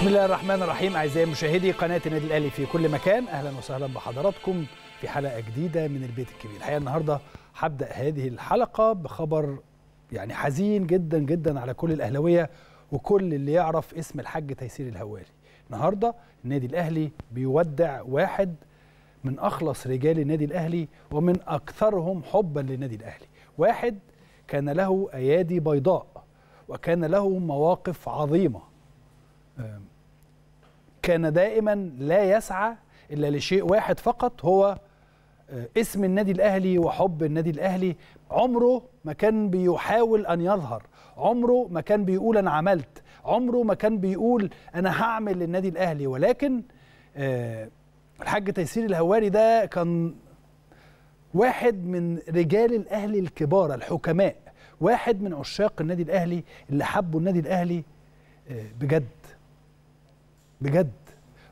بسم الله الرحمن الرحيم اعزائي مشاهدي قناه النادي الاهلي في كل مكان اهلا وسهلا بحضراتكم في حلقه جديده من البيت الكبير الحقيقه النهارده هبدا هذه الحلقه بخبر يعني حزين جدا جدا على كل الاهلاويه وكل اللي يعرف اسم الحاج تيسير الهواري النهارده النادي الاهلي بيودع واحد من اخلص رجال النادي الاهلي ومن اكثرهم حبا للنادي الاهلي واحد كان له ايادي بيضاء وكان له مواقف عظيمه كان دائما لا يسعى الا لشيء واحد فقط هو آه، اسم النادي الاهلي وحب النادي الاهلي عمره ما كان بيحاول ان يظهر عمره ما كان بيقول انا عملت عمره ما كان بيقول انا هعمل للنادي الاهلي ولكن آه، الحاج تيسير الهواري ده كان واحد من رجال الاهلي الكبار الحكماء واحد من عشاق النادي الاهلي اللي حبوا النادي الاهلي آه، بجد بجد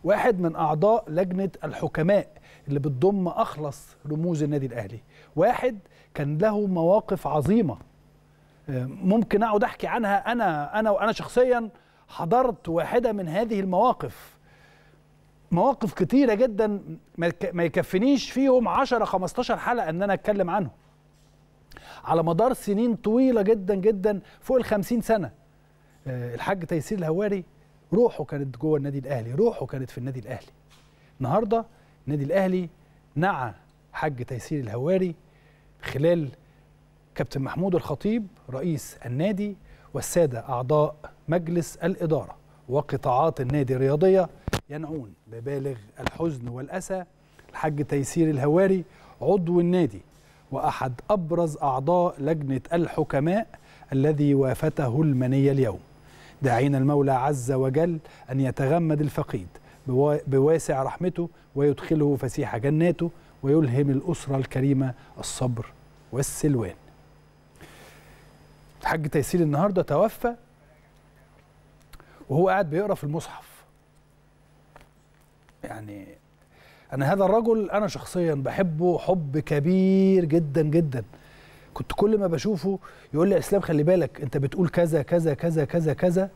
واحد من اعضاء لجنه الحكماء اللي بتضم اخلص رموز النادي الاهلي واحد كان له مواقف عظيمه آه، ممكن اقعد احكي عنها انا انا وانا شخصيا حضرت واحده من هذه المواقف مواقف كتيره جدا ما يكفنيش فيهم 10 15 حلقه ان انا اتكلم عنهم على مدار سنين طويله جدا جدا فوق ال 50 سنه آه، الحاج تيسير الهواري روحه كانت جوه النادي الاهلي روحه كانت في النادي الاهلي النهارده النادي الاهلي نعى حاج تيسير الهواري خلال كابتن محمود الخطيب رئيس النادي والساده اعضاء مجلس الاداره وقطاعات النادي الرياضيه ينعون ببالغ الحزن والاسى الحاج تيسير الهواري عضو النادي واحد ابرز اعضاء لجنه الحكماء الذي وافته المنيه اليوم داعين المولى عز وجل أن يتغمد الفقيد بواسع رحمته ويدخله فسيح جناته ويلهم الأسرة الكريمة الصبر والسلوان الحاج تيسير النهاردة توفى وهو قاعد بيقرأ في المصحف يعني أنا هذا الرجل أنا شخصيا بحبه حب كبير جدا جدا كنت كل ما بشوفه يقول لي اسلام خلي بالك انت بتقول كذا كذا كذا كذا كذا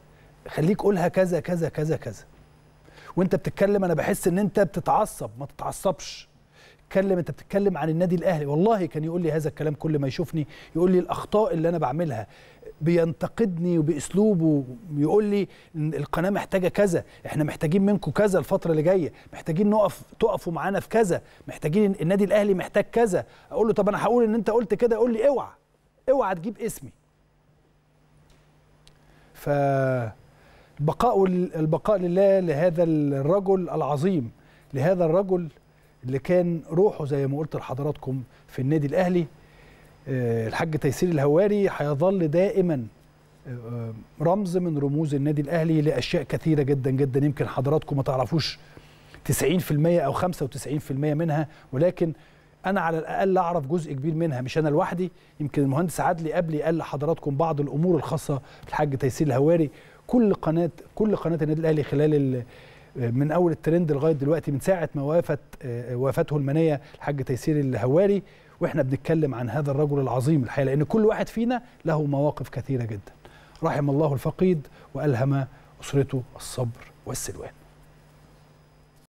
خليك قولها كذا كذا كذا كذا وانت بتتكلم انا بحس ان انت بتتعصب ما تتعصبش بتتكلم انت بتتكلم عن النادي الاهلي والله كان يقول لي هذا الكلام كل ما يشوفني يقول لي الاخطاء اللي انا بعملها بينتقدني وباسلوبه يقول لي القناه محتاجه كذا احنا محتاجين منكم كذا الفتره اللي جايه محتاجين نقف تقفوا معانا في كذا محتاجين النادي الاهلي محتاج كذا اقول له طب انا هقول ان انت قلت كده يقول لي اوعى اوعى تجيب اسمي ف البقاء البقاء لله لهذا الرجل العظيم لهذا الرجل اللي كان روحه زي ما قلت لحضراتكم في النادي الاهلي آه، الحاج تيسير الهواري هيظل دائما آه، رمز من رموز النادي الاهلي لاشياء كثيره جدا جدا يمكن حضراتكم ما تعرفوش 90% او 95% منها ولكن انا على الاقل اعرف جزء كبير منها مش انا لوحدي يمكن المهندس عدلي قبلي قال لحضراتكم بعض الامور الخاصه بالحاج تيسير الهواري كل قناه كل قناه النادي الاهلي خلال من اول الترند لغايه دلوقتي من ساعه ما وافت آه، وافته المنيه الحاج تيسير الهواري واحنا بنتكلم عن هذا الرجل العظيم الحقيقه لان كل واحد فينا له مواقف كثيره جدا رحم الله الفقيد والهم اسرته الصبر والسلوان